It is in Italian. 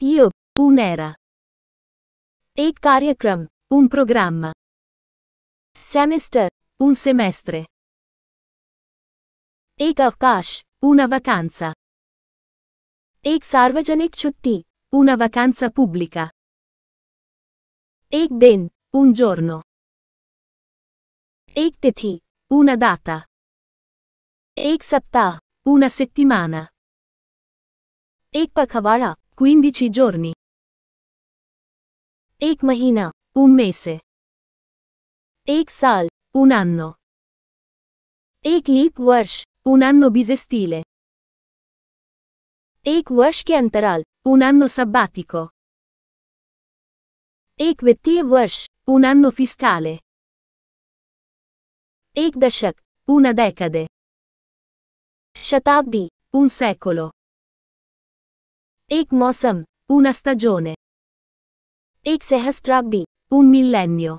Io, un'era. E कार्यक्रम, un programma. Semester, un semestre. एक अवकाश, una vacanza. एक sarvajanik chutti, una vacanza pubblica. एक den, un giorno. एक tithi, una data. एक sapta, una settimana. एक pakhavara, 15 giorni. एक mahina. Un mese. एक sal. Un anno. एक लीप वर्ष Un anno bisestile. एक वर्ष के अंतराल Un anno sabbatico. एक वित्तीय वर्ष Un anno fiscale. एक dashak. Una decade. Shatabdi. Un secolo. एक मौसम, una stagione. एक सहस्त्राब्दी, un millennio.